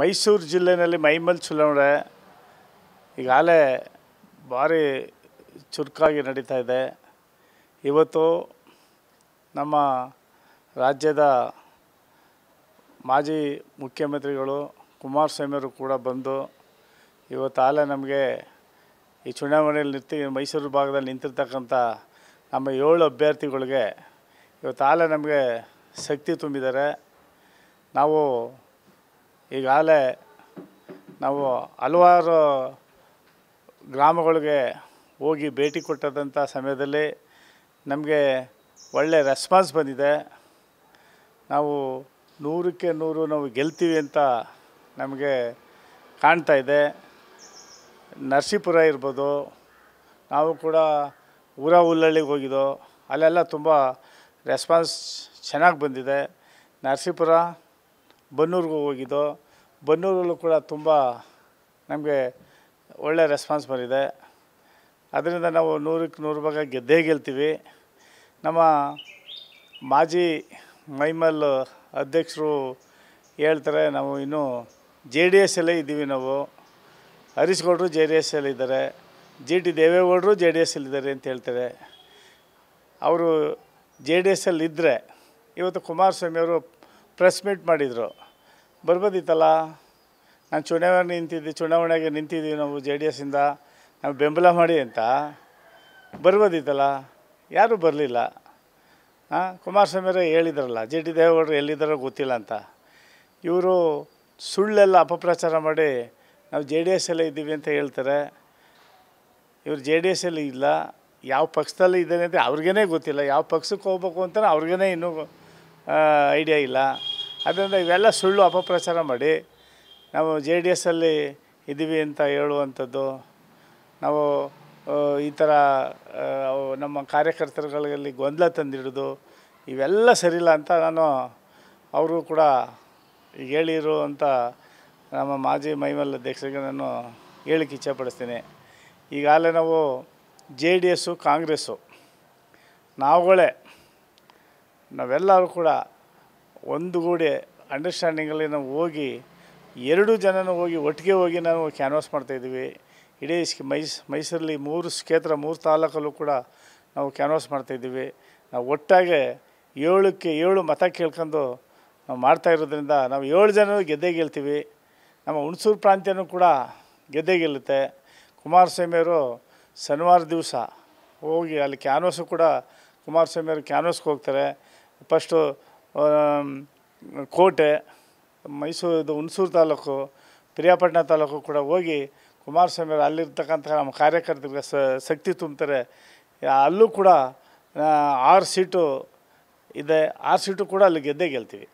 ಮೈಸೂರು ಜಿಲ್ಲೆಯಲ್ಲಿ ಮೈಮಲ್ ಚುನಾವಣೆ ಈಗಾಗಲೇ ಭಾರಿ ಚುರುಕಾಗಿ ನಡೀತಾ ಇದೆ ಇವತ್ತು ನಮ್ಮ ರಾಜ್ಯದ ಮಾಜಿ ಮುಖ್ಯಮಂತ್ರಿಗಳು ಕುಮಾರಸ್ವಾಮಿಯವರು ಕೂಡ ಬಂದು ಇವತ್ತಾಗಲೇ ನಮಗೆ ಈ ಚುನಾವಣೆಯಲ್ಲಿ ನಿರ್ತಿ ಮೈಸೂರು ಭಾಗದಲ್ಲಿ ನಿಂತಿರ್ತಕ್ಕಂಥ ನಮ್ಮ ಏಳು ಅಭ್ಯರ್ಥಿಗಳಿಗೆ ಇವತ್ತಾಗಲೇ ನಮಗೆ ಶಕ್ತಿ ತುಂಬಿದ್ದಾರೆ ನಾವು ಈಗಾಗಲೇ ನಾವು ಹಲವಾರು ಗ್ರಾಮಗಳಿಗೆ ಹೋಗಿ ಭೇಟಿ ಕೊಟ್ಟದಂಥ ಸಮಯದಲ್ಲಿ ನಮಗೆ ಒಳ್ಳೆ ರೆಸ್ಪಾನ್ಸ್ ಬಂದಿದೆ ನಾವು ನೂರಕ್ಕೆ ನೂರು ನಾವು ಗೆಲ್ತೀವಿ ಅಂತ ನಮಗೆ ಕಾಣ್ತಾ ಇದೆ ನರಸೀಪುರ ಇರ್ಬೋದು ನಾವು ಕೂಡ ಊರ ಹುಲ್ಲಳ್ಳಿಗೆ ಹೋಗಿದ್ದೋ ಅಲ್ಲೆಲ್ಲ ತುಂಬ ರೆಸ್ಪಾನ್ಸ್ ಚೆನ್ನಾಗಿ ಬಂದಿದೆ ನರಸೀಪುರ ಬನ್ನೂರಿಗೂ ಹೋಗಿದ್ದು ಬನ್ನೂರಲ್ಲೂ ಕೂಡ ತುಂಬ ನಮಗೆ ಒಳ್ಳೆ ರೆಸ್ಪಾನ್ಸ್ ಬಂದಿದೆ ಅದರಿಂದ ನಾವು ನೂರಕ್ಕೆ ನೂರು ಭಾಗ ಗೆದ್ದೇ ಗೆಲ್ತೀವಿ ನಮ್ಮ ಮಾಜಿ ಮೈಮಲ್ ಅಧ್ಯಕ್ಷರು ಹೇಳ್ತಾರೆ ನಾವು ಇನ್ನೂ ಜೆ ಡಿ ಅಲ್ಲೇ ಇದ್ದೀವಿ ನಾವು ಹರೀಶ್ಗೌಡರು ಜೆ ಡಿ ಅಲ್ಲಿ ಇದ್ದಾರೆ ಜಿ ಟಿ ದೇವೇಗೌಡರು ಜೆ ಡಿ ಎಸ್ಸಲ್ಲಿದ್ದಾರೆ ಅಂತ ಹೇಳ್ತಾರೆ ಅವರು ಜೆ ಡಿ ಇದ್ದರೆ ಇವತ್ತು ಕುಮಾರಸ್ವಾಮಿ ಅವರು ಪ್ರೆಸ್ ಮೀಟ್ ಮಾಡಿದರು ಬರ್ಬೋದಿತ್ತಲ್ಲ ನಾನು ಚುನಾವಣೆ ನಿಂತಿದ್ದೆ ಚುನಾವಣೆಗೆ ನಿಂತಿದ್ದೀವಿ ನಾವು ಜೆ ಡಿ ಎಸ್ಸಿಂದ ನಾವು ಬೆಂಬಲ ಮಾಡಿ ಅಂತ ಬರ್ಬೋದಿತ್ತಲ್ಲ ಯಾರೂ ಬರಲಿಲ್ಲ ಹಾಂ ಅವರು ಹೇಳಿದ್ರಲ್ಲ ಜೆ ಡಿ ದೇವೇಗೌಡರು ಎಲ್ಲಿದ್ದಾರೋ ಗೊತ್ತಿಲ್ಲ ಅಂತ ಇವರು ಸುಳ್ಳೆಲ್ಲ ಅಪಪ್ರಚಾರ ಮಾಡಿ ನಾವು ಜೆ ಡಿ ಎಸ್ಸಲ್ಲೇ ಇದ್ದೀವಿ ಅಂತ ಹೇಳ್ತಾರೆ ಇವರು ಜೆ ಡಿ ಎಸ್ ಇಲ್ಲ ಯಾವ ಪಕ್ಷದಲ್ಲಿ ಇದ್ದಾರೆ ಅಂತ ಅವ್ರಿಗೇ ಗೊತ್ತಿಲ್ಲ ಯಾವ ಪಕ್ಷಕ್ಕೆ ಹೋಗ್ಬೇಕು ಅಂತ ಅವ್ರಿಗೇ ಇನ್ನೂ ಐಡಿಯಾ ಇಲ್ಲ ಅದರಿಂದ ಇವೆಲ್ಲ ಸುಳ್ಳು ಅಪಪ್ರಚಾರ ಮಾಡಿ ನಾವು ಜೆ ಡಿ ಎಸ್ಸಲ್ಲಿ ಇದ್ದೀವಿ ಅಂತ ಹೇಳುವಂಥದ್ದು ನಾವು ಈ ಥರ ನಮ್ಮ ಕಾರ್ಯಕರ್ತರುಗಳಲ್ಲಿ ಗೊಂದಲ ತಂದಿಡೋದು ಇವೆಲ್ಲ ಸರಿಯಿಲ್ಲ ಅಂತ ನಾನು ಅವರು ಕೂಡ ಹೇಳಿರೋ ಹೇಳಿರುವಂಥ ನಮ್ಮ ಮಾಜಿ ಮೈಮಲ್ ಅಧ್ಯಕ್ಷರಿಗೆ ನಾನು ಹೇಳಿಕ್ಕೆ ಇಚ್ಛೆಪಡಿಸ್ತೀನಿ ಈಗಾಗಲೇ ನಾವು ಜೆ ಡಿ ಎಸ್ಸು ಕಾಂಗ್ರೆಸ್ಸು ನಾವುಗಳೇ ನಾವೆಲ್ಲರೂ ಕೂಡ ಒಂದುಗೂಡಿ ಅಂಡರ್ಸ್ಟ್ಯಾಂಡಿಂಗಲ್ಲಿ ನಾವು ಹೋಗಿ ಎರಡು ಜನನೂ ಹೋಗಿ ಒಟ್ಟಿಗೆ ಹೋಗಿ ನಾವು ಕ್ಯಾನ್ವಾಸ್ ಮಾಡ್ತಾಯಿದ್ದೀವಿ ಇಡೀ ಮೈಸ್ ಮೈಸೂರಲ್ಲಿ ಮೂರು ಕ್ಷೇತ್ರ ಮೂರು ತಾಲೂಕಲ್ಲೂ ಕೂಡ ನಾವು ಕ್ಯಾನ್ವಾಸ್ ಮಾಡ್ತಾಯಿದ್ದೀವಿ ನಾವು ಒಟ್ಟಾಗೆ ಏಳಕ್ಕೆ ಏಳು ಮತ ಕೇಳ್ಕೊಂಡು ನಾವು ಮಾಡ್ತಾ ಇರೋದ್ರಿಂದ ನಾವು ಏಳು ಜನ ಗೆದ್ದೆ ಗೆಲ್ತೀವಿ ನಮ್ಮ ಹುಣಸೂರು ಪ್ರಾಂತ್ಯನೂ ಕೂಡ ಗೆದ್ದೆ ಗೆಲ್ಲುತ್ತೆ ಕುಮಾರಸ್ವಾಮಿಯವರು ಶನಿವಾರ ದಿವಸ ಹೋಗಿ ಅಲ್ಲಿ ಕ್ಯಾನ್ವಾಸು ಕೂಡ ಕುಮಾರಸ್ವಾಮಿ ಅವರು ಕ್ಯಾನ್ವಸ್ಗೆ ಹೋಗ್ತಾರೆ ಫಸ್ಟು ಕೋಟೆ ಮೈಸೂರು ಹುಣಸೂರು ತಾಲೂಕು ಪಿರಿಯಾಪಟ್ಟಣ ತಾಲೂಕು ಕೂಡ ಹೋಗಿ ಕುಮಾರಸ್ವಾಮಿ ಅವರು ಅಲ್ಲಿರ್ತಕ್ಕಂಥ ನಮ್ಮ ಕಾರ್ಯಕರ್ತರಿಗೆ ಶಕ್ತಿ ತುಂಬ್ತಾರೆ ಅಲ್ಲೂ ಕೂಡ ಆರು ಸೀಟು ಇದೆ ಆರು ಸೀಟು ಕೂಡ ಅಲ್ಲಿ ಗೆದ್ದೇ ಗೆಲ್ತೀವಿ